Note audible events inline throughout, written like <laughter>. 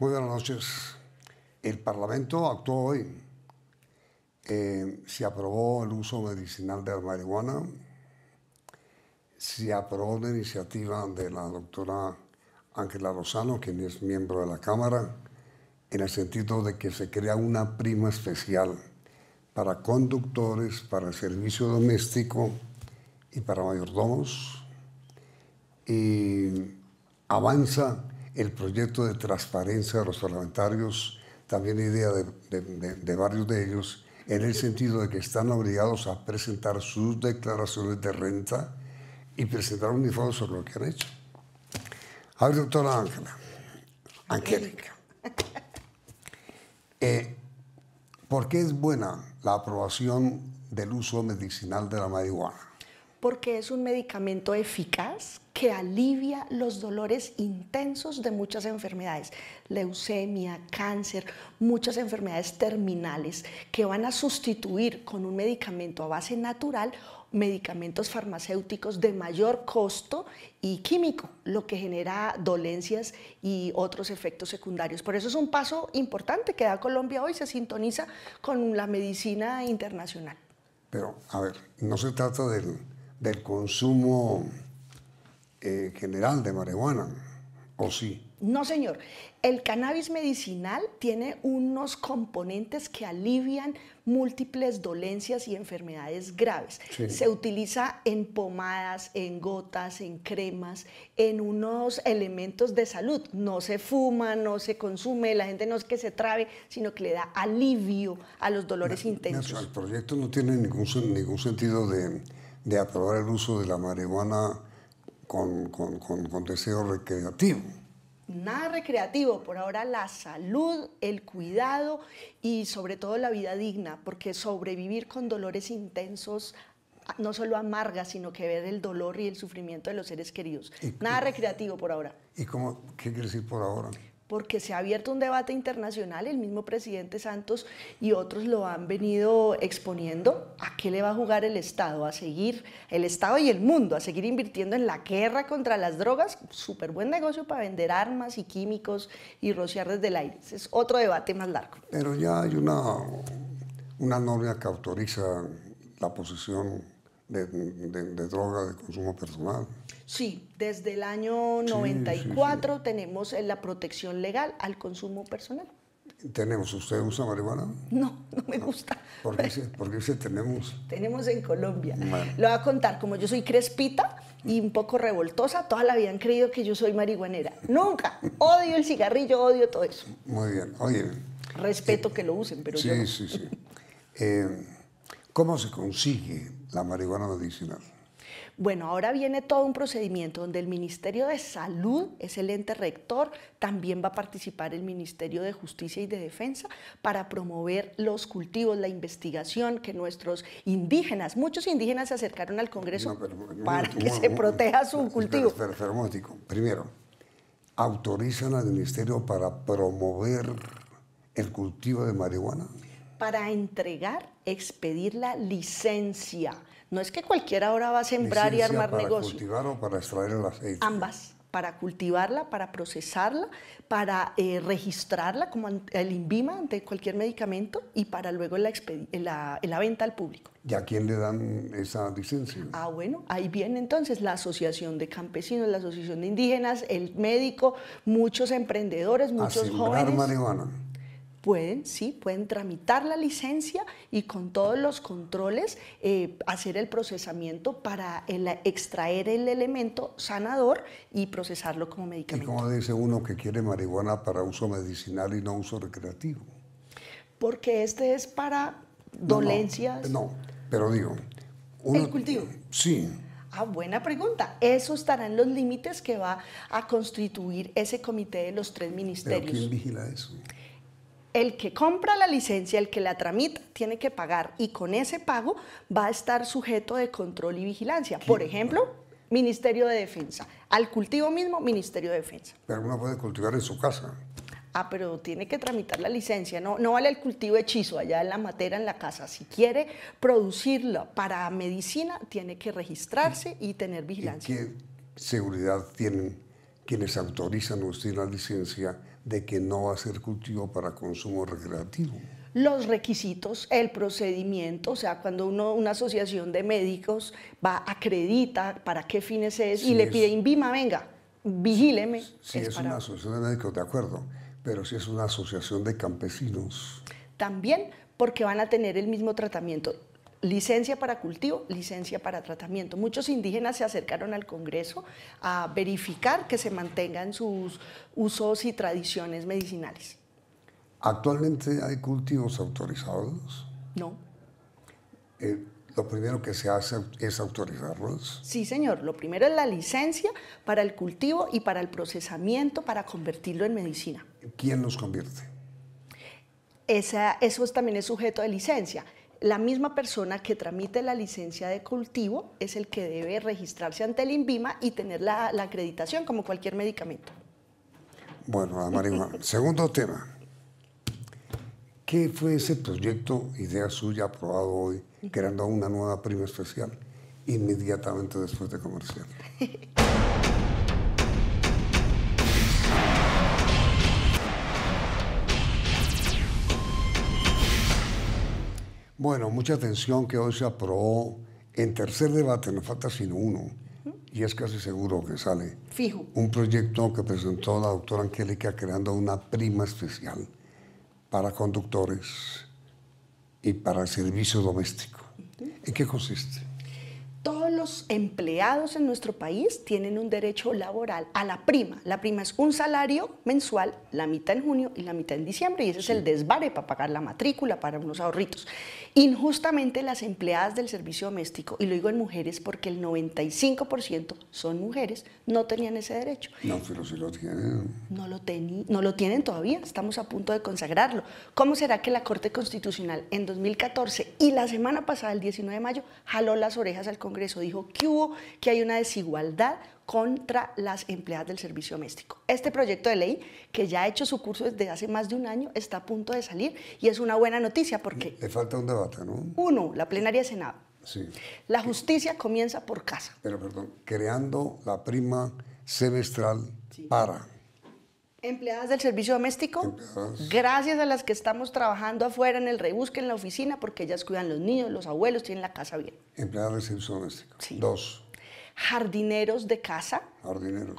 Muy buenas noches. El Parlamento actuó hoy. Eh, se aprobó el uso medicinal de la marihuana. Se aprobó la iniciativa de la doctora Ángela Rosano, quien es miembro de la Cámara, en el sentido de que se crea una prima especial para conductores, para servicio doméstico y para mayordomos. Y avanza el proyecto de transparencia de los parlamentarios, también idea de, varios de ellos, en el sentido de que están obligados a presentar sus declaraciones de renta y presentar un informe sobre lo que han hecho. A ver, doctora Ángela, Angélica, <laughs> eh, ¿por qué es buena la aprobación del uso medicinal de la marihuana? porque es un medicamento eficaz que alivia los dolores intensos de muchas enfermedades, leucemia, cáncer, muchas enfermedades terminales, que van a sustituir con un medicamento a base natural medicamentos farmacéuticos de mayor costo y químico, lo que genera dolencias y otros efectos secundarios. Por eso es un paso importante que da Colombia hoy, se sintoniza con la medicina internacional. Pero, a ver, no se trata del del consumo eh, general de marihuana, ¿o sí? No, señor. El cannabis medicinal tiene unos componentes que alivian múltiples dolencias y enfermedades graves. Se utiliza en pomadas, en gotas, en cremas, en unos elementos de salud. No se fuma, no se consume, la gente no es que se trabe, sino que le da alivio a los dolores intensos. el proyecto no tiene ningún, ningún sentido de de aprobar el uso de la marihuana con, con, deseo recreativo. Nada recreativo, por ahora la salud, el cuidado y sobre todo la vida digna, porque sobrevivir con dolores intensos no solo amarga, sino que ve el dolor y el sufrimiento de los seres queridos. Nada recreativo por ahora. ¿Y cómo, qué quiere decir por ahora? Porque se ha abierto un debate internacional, el mismo presidente Santos y otros lo han venido exponiendo qué le va a jugar el Estado? ¿A seguir, el Estado y el mundo, a seguir invirtiendo en la guerra contra las drogas? Súper buen negocio para vender armas y químicos y rociar desde el aire. es otro debate más largo. Pero ya hay una, una norma que autoriza la posición de, droga de consumo personal. Sí, desde el año 94 tenemos la protección legal al consumo personal. ¿Tenemos? ¿Usted usa marihuana? No, no me gusta. ¿Por qué, por tenemos? Tenemos en Colombia. Lo voy a contar, como yo soy crespita y un poco revoltosa, toda la vida han creído que yo soy marihuanera. Nunca. odio el cigarrillo, odio todo eso. Muy bien. Oye. Respeto eh, que lo usen, pero yo no. Sí, sí, sí. <laughs> Eh, ¿Cómo se consigue la marihuana medicinal? Bueno, ahora viene todo un procedimiento donde el Ministerio de Salud es el ente rector, también va a participar el Ministerio de Justicia y de Defensa para promover los cultivos, la investigación, que nuestros indígenas, muchos indígenas se acercaron al Congreso para que se proteja su cultivo. primero, autorizan al Ministerio para promover el cultivo de marihuana. Para entregar, expedir la licencia no es que cualquiera ahora va a sembrar y armar para cultivar o para extraer el aceite? Ambas para cultivarla, para procesarla, para eh, registrarla como el INVIMA ante cualquier medicamento y para luego la, venta al público. ¿Y a quién le dan esa licencia? Ah, bueno, ahí viene entonces la Asociación de Campesinos, la Asociación de Indígenas, el médico, muchos emprendedores, muchos jóvenes. marihuana pueden, sí, pueden tramitar la licencia y con todos los controles eh, hacer el procesamiento para extraer el elemento sanador y procesarlo como medicamento. ¿Y cómo dice uno que quiere marihuana para uso medicinal y no uso recreativo? Porque este es para dolencias. No, pero digo. un ¿El cultivo? Eh, sí. Ah, buena pregunta. Eso estará en los límites que va a constituir ese comité de los tres ministerios. ¿Quién vigila eso? el que compra la licencia, el que la tramita, tiene que pagar y con ese pago va a estar sujeto de control y vigilancia. Por ejemplo, Ministerio de Defensa. Al cultivo mismo, Ministerio de Defensa. Pero uno puede cultivar en su casa. Ah, pero tiene que tramitar la licencia, no, vale el cultivo hechizo allá en la matera, en la casa. Si quiere producirlo para medicina, tiene que registrarse y tener vigilancia. ¿Y ¿Qué seguridad tienen quienes autorizan o tienen la licencia? de que no va a ser cultivo para consumo recreativo. Los requisitos, el procedimiento, o sea, cuando uno, una asociación de médicos va, acredita para qué fines es y le pide INVIMA, venga, vigíleme. Si es, una asociación de médicos, de acuerdo, pero si es una asociación de campesinos. También, porque van a tener el mismo tratamiento licencia para cultivo, licencia para tratamiento. Muchos indígenas se acercaron al Congreso a verificar que se mantengan sus usos y tradiciones medicinales. ¿Actualmente hay cultivos autorizados? No. Eh, lo primero que se hace es autorizarlos. Sí, señor. Lo primero es la licencia para el cultivo y para el procesamiento, para convertirlo en medicina. ¿Quién los convierte? Esa, eso también es sujeto de licencia la misma persona que tramite la licencia de cultivo es el que debe registrarse ante el INVIMA y tener la, acreditación como cualquier medicamento. Bueno, Amarima, <laughs> segundo tema. ¿Qué fue ese proyecto, idea suya, aprobado hoy, creando una nueva prima especial inmediatamente después de comercial? <laughs> Bueno, mucha atención que hoy se aprobó en tercer debate, no falta sino uno, y es casi seguro que sale. Fijo. Un proyecto que presentó la doctora Angélica creando una prima especial para conductores y para servicio doméstico. ¿En qué consiste? Todos los empleados en nuestro país tienen un derecho laboral a la prima. La prima es un salario mensual, la mitad en junio y la mitad en diciembre, y ese es el desvare para pagar la matrícula, para unos ahorritos. Injustamente las empleadas del servicio doméstico, y lo digo en mujeres porque el 95% son mujeres, no tenían ese derecho. No, pero lo tienen. No lo, no lo tienen todavía, estamos a punto de consagrarlo. ¿Cómo será que la Corte Constitucional en 2014 y la semana pasada, el 19 de mayo, jaló las orejas al Congreso? Dijo que hubo, que hay una desigualdad contra las empleadas del servicio doméstico. Este proyecto de ley, que ya ha hecho su curso desde hace más de un año, está a punto de salir y es una buena noticia porque... Le falta un debate, ¿no? Uno, la plenaria de Senado. Sí. La justicia comienza por casa. Pero perdón, creando la prima semestral para... Empleadas del servicio doméstico, Empleadas. gracias a las que estamos trabajando afuera en el rebusque, en la oficina, porque ellas cuidan los niños, los abuelos, tienen la casa bien. Empleadas del servicio doméstico. Sí. Dos jardineros de casa,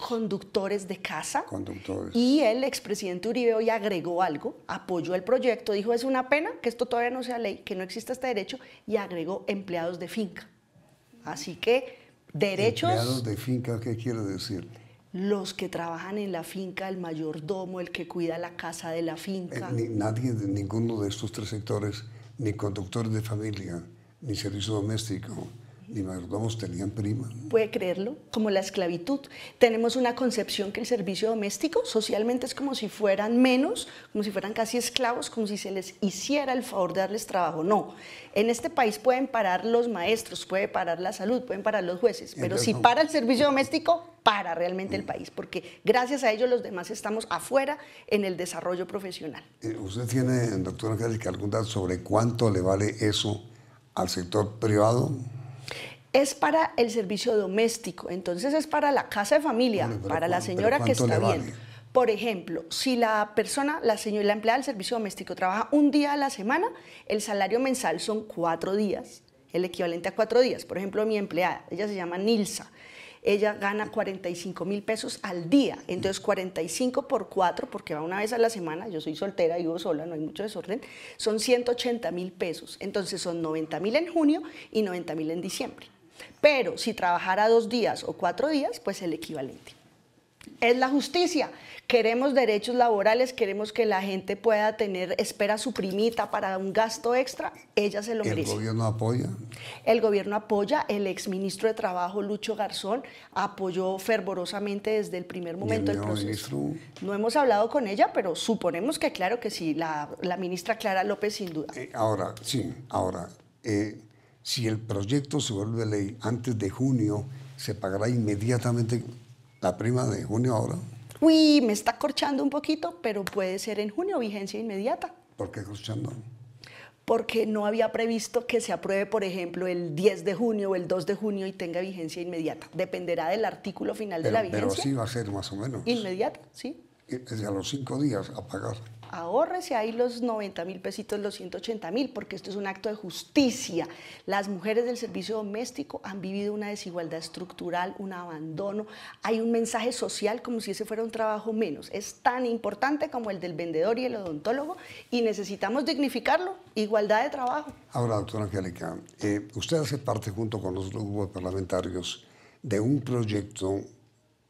conductores de casa. Conductores. Y el expresidente Uribe hoy agregó algo, apoyó el proyecto, dijo es una pena que esto todavía no sea ley, que no exista este derecho, y agregó empleados de finca. Así que derechos... Empleados de finca, ¿qué quiere decir? los que trabajan en la finca, el mayordomo, el que cuida la casa de la finca. Eh, nadie de ninguno de estos tres sectores, ni conductores de familia, ni servicio doméstico, y mayordomos tenían prima. Puede creerlo, como la esclavitud. Tenemos una concepción que el servicio doméstico socialmente es como si fueran menos, como si fueran casi esclavos, como si se les hiciera el favor de darles trabajo. No, en este país pueden parar los maestros, puede parar la salud, pueden parar los jueces, pero si para el servicio doméstico, para realmente el mm. país, porque gracias a ellos los demás estamos afuera en el desarrollo profesional. Eh, ¿Usted tiene, doctora que algún dato sobre cuánto le vale eso al sector privado? es para el servicio doméstico, entonces es para la casa de familia, para la señora que está bien. Por ejemplo, si la persona, la señora, la empleada del servicio doméstico trabaja un día a la semana, el salario mensal son cuatro días, el equivalente a cuatro días. Por ejemplo, mi empleada, ella se llama Nilsa, ella gana 45 mil pesos al día. Entonces, 45 por cuatro, porque va una vez a la semana, yo soy soltera, y vivo sola, no hay mucho desorden, son 180 mil pesos. Entonces, son 90 mil en junio y 90 mil en diciembre. Pero si trabajara dos días o cuatro días, pues el equivalente. Es la justicia. Queremos derechos laborales, queremos que la gente pueda tener, espera suprimita para un gasto extra, ella se lo merece. ¿El gobierno apoya? El gobierno apoya, el exministro de Trabajo, Lucho Garzón, apoyó fervorosamente desde el primer momento el, proceso. No hemos hablado con ella, pero suponemos que claro que sí, la, ministra Clara López sin duda. Eh, ahora, sí, ahora, eh, si el proyecto se vuelve ley antes de junio, se pagará inmediatamente la prima de junio ahora. Uy, me está corchando un poquito, pero puede ser en junio, vigencia inmediata. ¿Por qué corchando? Porque no había previsto que se apruebe, por ejemplo, el 10 de junio o el 2 de junio y tenga vigencia inmediata. Dependerá del artículo final de la vigencia. Pero sí va a ser más o menos. Inmediata, sí. Desde a los cinco días a pagar ahorrese ahí los 90 mil pesitos, los 180 mil, porque esto es un acto de justicia. Las mujeres del servicio doméstico han vivido una desigualdad estructural, un abandono. Hay un mensaje social como si ese fuera un trabajo menos. Es tan importante como el del vendedor y el odontólogo y necesitamos dignificarlo. Igualdad de trabajo. Ahora, doctora Angélica, eh, usted hace parte junto con los grupos parlamentarios de un proyecto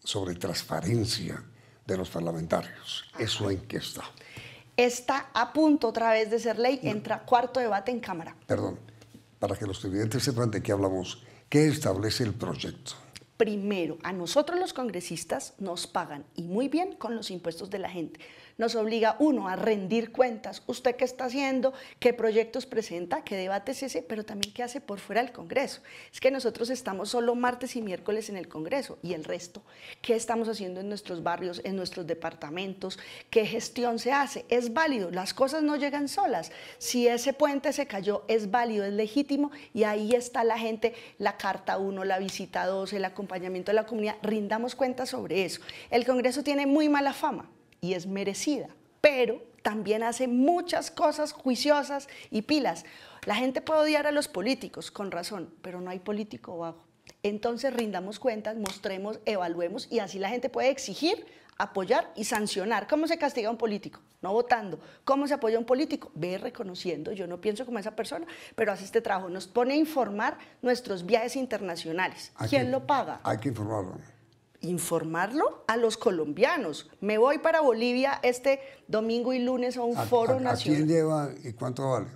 sobre transparencia de los parlamentarios. ¿Eso en qué está? está a punto otra vez de ser ley, entra cuarto debate en Cámara. Perdón, para que los televidentes sepan de qué hablamos, ¿qué establece el proyecto? Primero, a nosotros los congresistas nos pagan y muy bien con los impuestos de la gente nos obliga uno a rendir cuentas. Usted qué está haciendo, qué proyectos presenta, qué debates ese, pero también qué hace por fuera del Congreso. Es que nosotros estamos solo martes y miércoles en el Congreso y el resto, ¿qué estamos haciendo en nuestros barrios, en nuestros departamentos? ¿Qué gestión se hace? Es válido, las cosas no llegan solas. Si ese puente se cayó, es válido, es legítimo y ahí está la gente, la carta 1, la visita 2, el acompañamiento de la comunidad, rindamos cuentas sobre eso. El Congreso tiene muy mala fama y es merecida, pero también hace muchas cosas juiciosas y pilas. La gente puede odiar a los políticos, con razón, pero no hay político bajo. Entonces rindamos cuentas, mostremos, evaluemos y así la gente puede exigir, apoyar y sancionar. ¿Cómo se castiga a un político? No votando. ¿Cómo se apoya a un político? Ve reconociendo, yo no pienso como esa persona, pero hace este trabajo. Nos pone a informar nuestros viajes internacionales. ¿Quién lo paga? Hay que informarlo informarlo a los colombianos. Me voy para Bolivia este domingo y lunes a un foro nacional. quién lleva y cuánto vale?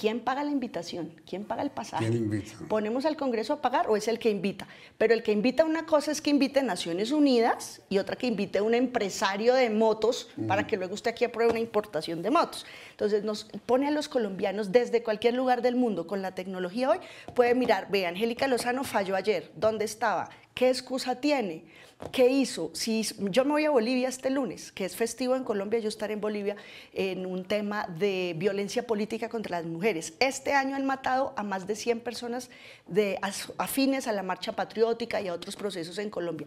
¿Quién paga la invitación? ¿Quién paga el pasaje? ¿Quién invita? ¿Ponemos al Congreso a pagar o es el que invita? Pero el que invita una cosa es que invite Naciones Unidas y otra que invite a un empresario de motos mm. para que luego usted aquí apruebe una importación de motos. Entonces nos pone a los colombianos desde cualquier lugar del mundo con la tecnología hoy. Puede mirar, ve, Angélica Lozano falló ayer, ¿dónde estaba? ¿Qué excusa tiene? ¿Qué hizo? Si yo me voy a Bolivia este lunes, que es festivo en Colombia, yo estaré en Bolivia en un tema de violencia política contra las mujeres. Este año han matado a más de 100 personas de, afines a la marcha patriótica y a otros procesos en Colombia.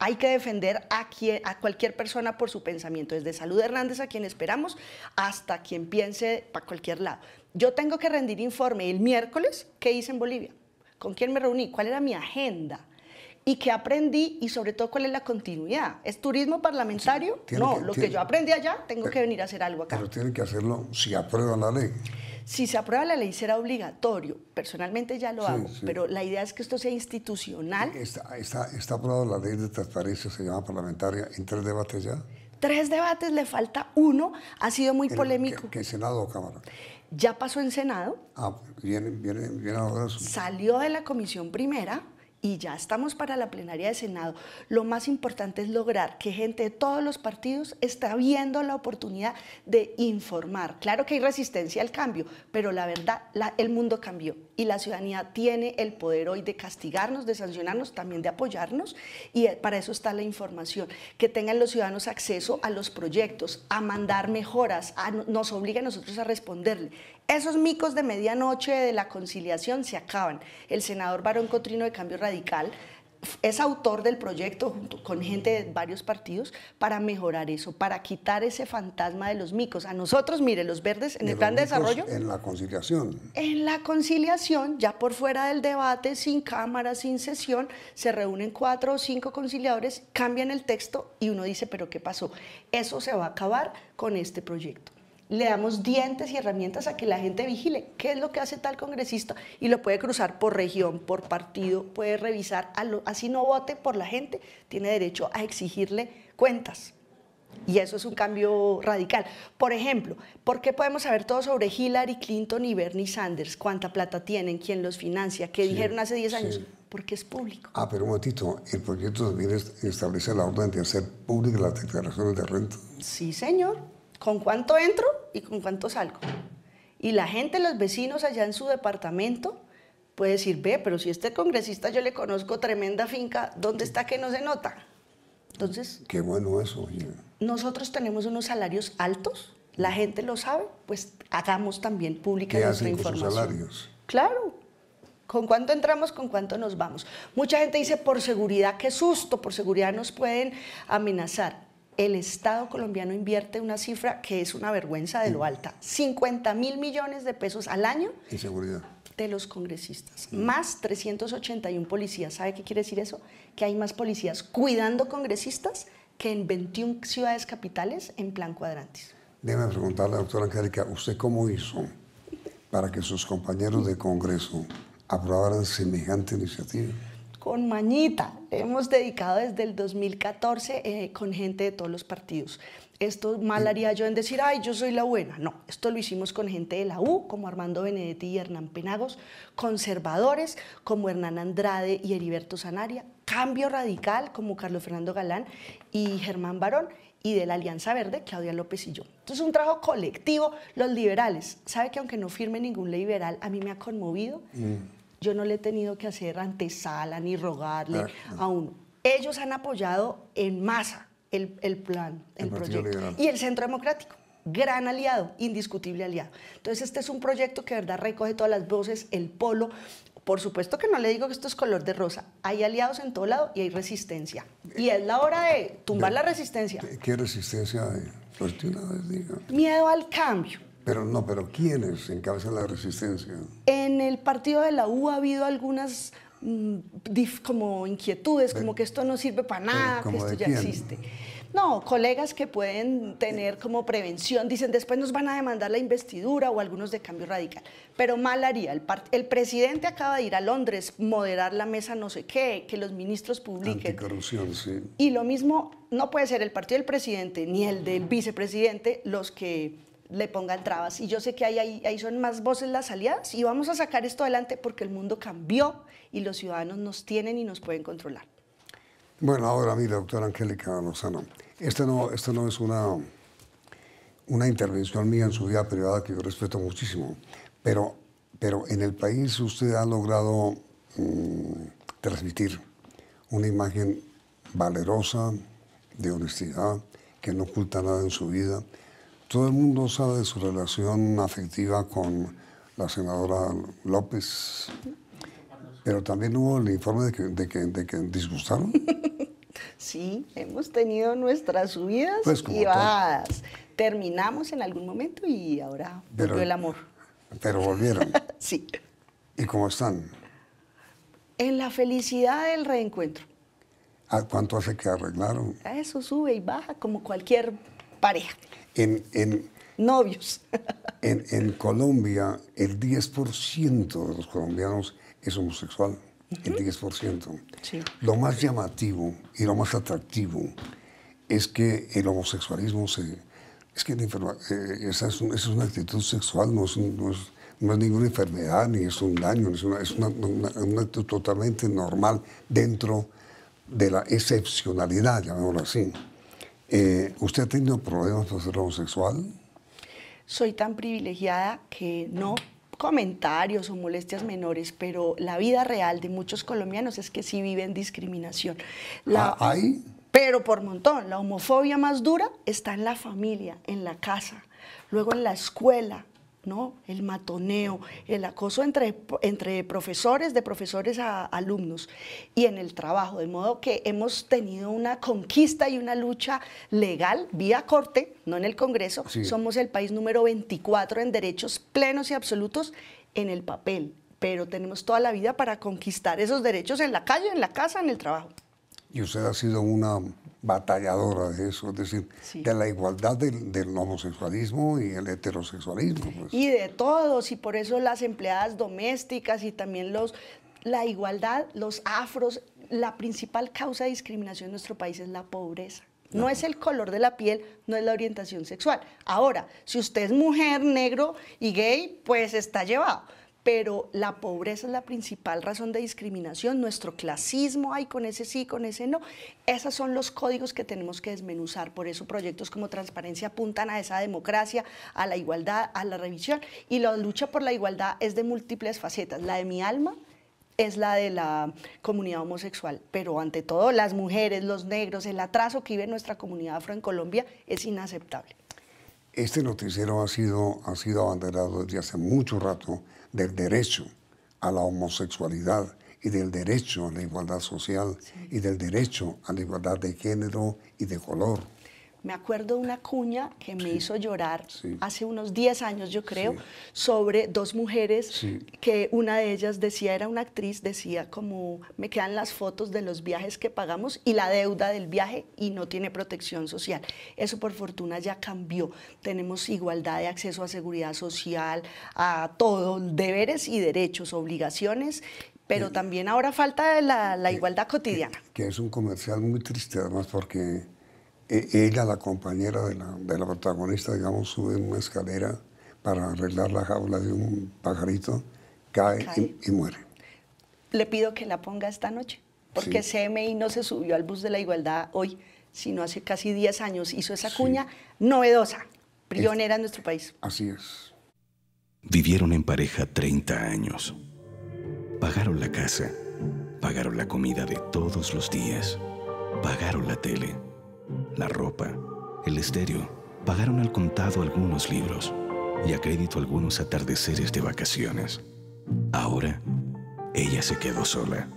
Hay que defender a, quien, a cualquier persona por su pensamiento, desde Salud Hernández, a quien esperamos, hasta quien piense para cualquier lado. Yo tengo que rendir informe el miércoles, ¿qué hice en Bolivia? ¿Con quién me reuní? ¿Cuál era mi agenda? y qué aprendí y sobre todo cuál es la continuidad. ¿Es turismo parlamentario? no, lo que yo aprendí allá tengo eh, que venir a hacer algo acá. Pero tienen que hacerlo si aprueban la ley. Si se aprueba la ley será obligatorio. Personalmente ya lo hago, pero la idea es que esto sea institucional. Está, está, está aprobada la ley de transparencia, se llama parlamentaria, en tres debates ya tres debates, le falta uno, ha sido muy polémico. ¿En qué Senado o Cámara? Ya pasó en Senado. Ah, viene, viene, viene ahora. Salió de la comisión primera y ya estamos para la plenaria de Senado, lo más importante es lograr que gente de todos los partidos está viendo la oportunidad de informar. Claro que hay resistencia al cambio, pero la verdad, el mundo cambió y la ciudadanía tiene el poder hoy de castigarnos, de sancionarnos, también de apoyarnos y para eso está la información. Que tengan los ciudadanos acceso a los proyectos, a mandar mejoras, nos obliga a nosotros a responderle. Esos micos de medianoche de la conciliación se acaban. El senador Barón Cotrino de Cambio Radical es autor del proyecto junto con gente de varios partidos para mejorar eso, para quitar ese fantasma de los micos. A nosotros, mire, los verdes en el plan de desarrollo. En la conciliación. En la conciliación, ya por fuera del debate, sin cámara, sin sesión, se reúnen cuatro o cinco conciliadores, cambian el texto y uno dice, pero ¿qué pasó? Eso se va a acabar con este proyecto le damos dientes y herramientas a que la gente vigile qué es lo que hace tal congresista y lo puede cruzar por región, por partido, puede revisar, a así no vote por la gente, tiene derecho a exigirle cuentas. Y eso es un cambio radical. Por ejemplo, ¿por qué podemos saber todo sobre Hillary Clinton y Bernie Sanders? ¿Cuánta plata tienen? ¿Quién los financia? ¿Qué dijeron hace 10 años? Porque es público. Ah, pero un momentito, el proyecto también establece la orden de hacer públicas las declaraciones de renta. Sí, señor con cuánto entro y con cuánto salgo. Y la gente, los vecinos allá en su departamento, puede decir, ve, pero si este congresista yo le conozco tremenda finca, ¿dónde está que no se nota? Entonces... Qué bueno eso. Nosotros tenemos unos salarios altos, la gente lo sabe, pues hagamos también pública ¿Qué con Sus salarios? Claro. ¿Con cuánto entramos? ¿Con cuánto nos vamos? Mucha gente dice, por seguridad, qué susto, por seguridad nos pueden amenazar el Estado colombiano invierte una cifra que es una vergüenza de lo mm. alta, 50 mil millones de pesos al año. De los congresistas, mm. más 381 policías. ¿Sabe qué quiere decir eso? Que hay más policías cuidando congresistas que en 21 ciudades capitales en plan cuadrantes. Déjame preguntarle, doctora Angélica, ¿usted cómo hizo para que sus compañeros de Congreso aprobaran semejante iniciativa? con Mañita. hemos dedicado desde el 2014 eh, con gente de todos los partidos. Esto mal mm. haría yo en decir, ay, yo soy la buena. No, esto lo hicimos con gente de la U, como Armando Benedetti y Hernán Penagos, conservadores como Hernán Andrade y Heriberto Sanaria, cambio radical como Carlos Fernando Galán y Germán Barón, y de la Alianza Verde, Claudia López y yo. Entonces, un trabajo colectivo, los liberales. ¿Sabe que aunque no firme ningún liberal, a mí me ha conmovido? Mm. Yo no le he tenido que hacer antesala ni rogarle aún ah, a uno. Ellos han apoyado en masa el, plan, el, proyecto. Y el Centro Democrático, gran aliado, indiscutible aliado. Entonces este es un proyecto que verdad recoge todas las voces, el polo, por supuesto que no le digo que esto es color de rosa. Hay aliados en todo lado y hay resistencia. Y es la hora de tumbar la resistencia. ¿Qué resistencia hay? Pues Miedo al cambio. Pero no, pero ¿quiénes encabezan la resistencia? En el partido de la U ha habido algunas mm, como inquietudes, como que esto no sirve para nada, que esto ya existe. No, colegas que pueden tener como prevención, dicen después nos van a demandar la investidura o algunos de cambio radical, pero mal haría. El, el presidente acaba de ir a Londres, moderar la mesa no sé qué, que los ministros publiquen. Anticorrupción, sí. Y lo mismo no puede ser el partido del presidente ni el del vicepresidente los que le pongan trabas. Y yo sé que ahí, ahí, son más voces las aliadas y vamos a sacar esto adelante porque el mundo cambió y los ciudadanos nos tienen y nos pueden controlar. Bueno, ahora mira, doctora Angélica Lozano, esta no, no es una, una intervención mía en su vida privada que yo respeto muchísimo, pero, pero en el país usted ha logrado mm, transmitir una imagen valerosa, de honestidad, que no oculta nada en su vida, todo el mundo sabe de su relación afectiva con la senadora López, pero también hubo el informe de que, disgustaron. <laughs> Sí, hemos tenido nuestras subidas pues y bajadas. Terminamos en algún momento y ahora volvió el amor. Pero volvieron. <laughs> sí. ¿Y cómo están? En la felicidad del reencuentro. ¿Cuánto hace que arreglaron? Eso sube y baja como cualquier pareja. En, Novios. <laughs> En, Colombia, el 10% de los colombianos es homosexual. El 10%. Lo más llamativo y lo más atractivo es que el homosexualismo se... Es eh, es, una actitud sexual, no es, ninguna enfermedad, ni es un daño, es una, una actitud totalmente normal dentro de la excepcionalidad, llamémoslo así. Eh, ¿Usted ha tenido problemas por ser homosexual? Soy tan privilegiada que no comentarios o molestias menores, pero la vida real de muchos colombianos es que sí viven discriminación. La, ah, ¿Hay? Pero por montón, la homofobia más dura está en la familia, en la casa, luego en la escuela, ¿no? El matoneo, el acoso entre, entre profesores, de profesores a alumnos y en el trabajo. De modo que hemos tenido una conquista y una lucha legal vía corte, no en el Congreso. Somos el país número 24 en derechos plenos y absolutos en el papel, pero tenemos toda la vida para conquistar esos derechos en la calle, en la casa, en el trabajo. Y usted ha sido una batalladora de eso, es decir, de la igualdad del, homosexualismo y el heterosexualismo. Pues. Y de todos, y por eso las empleadas domésticas y también los, la igualdad, los afros, la principal causa de discriminación en nuestro país es la pobreza. No es el color de la piel, no es la orientación sexual. Ahora, si usted es mujer, negro y gay, pues está llevado pero la pobreza es la principal razón de discriminación, nuestro clasismo, hay con ese sí, con ese no. Esos son los códigos que tenemos que desmenuzar, por eso proyectos como Transparencia apuntan a esa democracia, a la igualdad, a la revisión, y la lucha por la igualdad es de múltiples facetas, la de mi alma es la de la comunidad homosexual, pero ante todo las mujeres, los negros, el atraso que vive nuestra comunidad afro en Colombia es inaceptable este noticiero ha sido, ha sido abanderado desde hace mucho rato del derecho a la homosexualidad y del derecho a la igualdad social y del derecho a la igualdad de género y de color. Me acuerdo de una cuña que me hizo llorar hace unos 10 años, yo creo, sobre dos mujeres que una de ellas decía, era una actriz, decía como, me quedan las fotos de los viajes que pagamos y la deuda del viaje y no tiene protección social. Eso por fortuna ya cambió. Tenemos igualdad de acceso a seguridad social, a todos deberes y derechos, obligaciones pero eh, también ahora falta la, la igualdad cotidiana. que es un comercial muy triste, además, porque e, ella, la compañera de la, protagonista, digamos, sube una escalera para arreglar la jaula de un pajarito, cae, Y, muere. Le pido que la ponga esta noche, porque CMI no se subió al bus de la igualdad hoy, sino hace casi 10 años. Hizo esa cuña novedosa, prionera en nuestro país. Así es. Vivieron en pareja 30 años. Pagaron la casa, pagaron la comida de todos los días, pagaron la tele la ropa, el estéreo, pagaron al contado algunos libros y a crédito algunos atardeceres de vacaciones. Ahora, ella se quedó sola.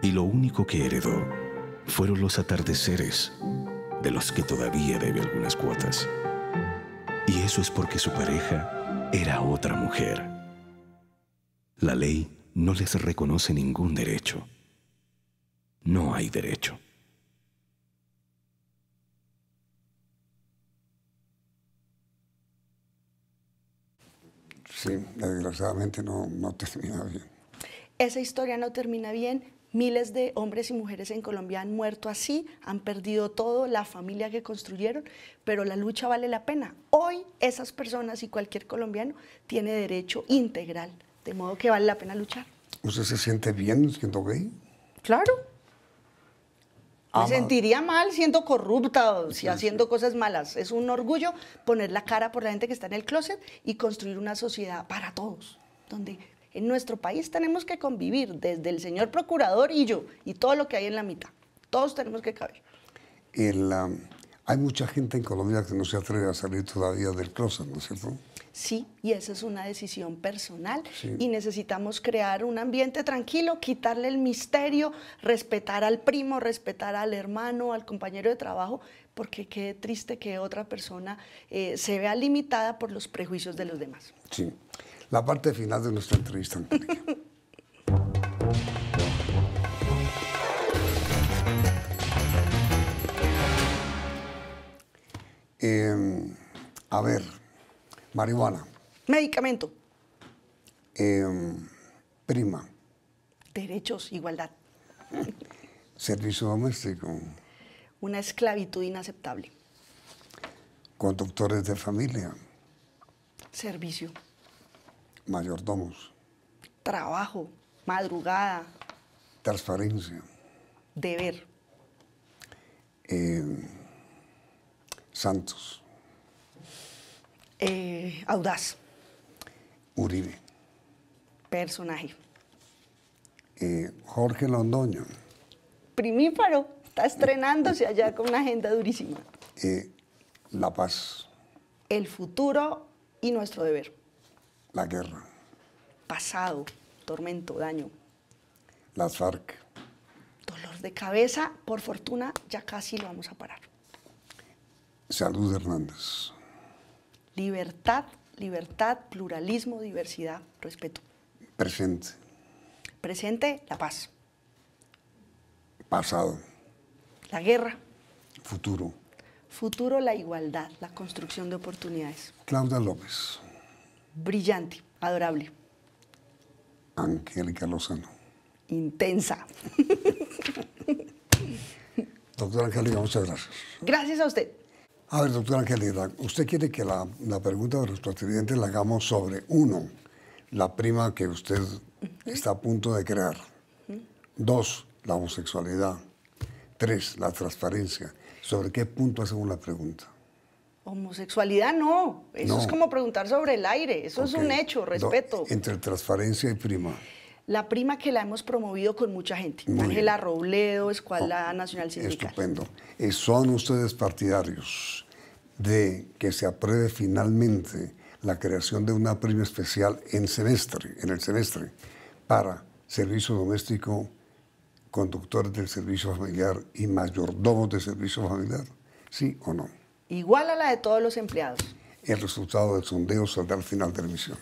Y lo único que heredó fueron los atardeceres, de los que todavía debe algunas cuotas. Y eso es porque su pareja era otra mujer. La ley no les reconoce ningún derecho. No hay derecho. Sí, desgraciadamente no, no <laughs> termina bien. Esa historia no termina bien. Miles de hombres y mujeres en Colombia han muerto así, han perdido todo, la familia que construyeron, pero la lucha vale la pena. Hoy esas personas y cualquier colombiano tiene derecho integral, de modo que vale la pena luchar. ¿Usted se siente bien siendo gay? Claro, me sentiría mal siendo corrupta o haciendo cosas malas. Es un orgullo poner la cara por la gente que está en el closet y construir una sociedad para todos, donde en nuestro país tenemos que convivir desde el señor procurador y yo y todo lo que hay en la mitad. Todos tenemos que caber. hay mucha gente en Colombia que no se atreve a salir todavía del closet, ¿no es cierto? Sí, y esa es una decisión personal y necesitamos crear un ambiente tranquilo, quitarle el misterio, respetar al primo, respetar al hermano, al compañero de trabajo, porque qué triste que otra persona eh, se vea limitada por los prejuicios de los demás. Sí, la parte final de nuestra entrevista. <laughs> Em, a ver Marihuana. Medicamento. Em, prima. Derechos, igualdad. Servicio doméstico. Una esclavitud inaceptable. Conductores de familia. Servicio. Mayordomos. Trabajo. Madrugada. Transparencia. Deber. Em, santos. Eh, audaz. Uribe. Personaje. Eh, Jorge Londoño. Primíparo, está estrenándose allá con una agenda durísima. Eh, la paz. El futuro y nuestro deber. La guerra. Pasado, tormento, daño. Las FARC. Dolor de cabeza, por fortuna ya casi lo vamos a parar. Salud Hernández. Libertad, libertad, pluralismo, diversidad, respeto. Presente. Presente, la paz. Pasado. La guerra. Futuro. Futuro, la igualdad, la construcción de oportunidades. Claudia López. Brillante, adorable. Angélica Lozano. Intensa. <laughs> Doctora Angélica, muchas gracias. Gracias a usted. A ver, doctora Angelita, usted quiere que la, pregunta de los presidente la hagamos sobre, uno, la prima que usted está a punto de crear. Dos, la homosexualidad. Tres, la transparencia. ¿Sobre qué punto hacemos la pregunta? Homosexualidad no. Eso es como preguntar sobre el aire. Eso es un hecho, respeto. entre transparencia y prima la prima que la hemos promovido con mucha gente. Ángela Robledo, Escuadra oh, Nacional Sindical. Estupendo. Eh, ¿Son ustedes partidarios de que se apruebe finalmente la creación de una prima especial en semestre, en el semestre, para servicio doméstico, conductores del servicio familiar y mayordomos de servicio familiar? ¿Sí o no? Igual a la de todos los empleados. El resultado del sondeo saldrá al final de la emisión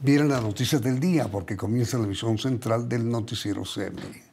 vienen las noticias del día porque comienza la visión central del noticiero CMI.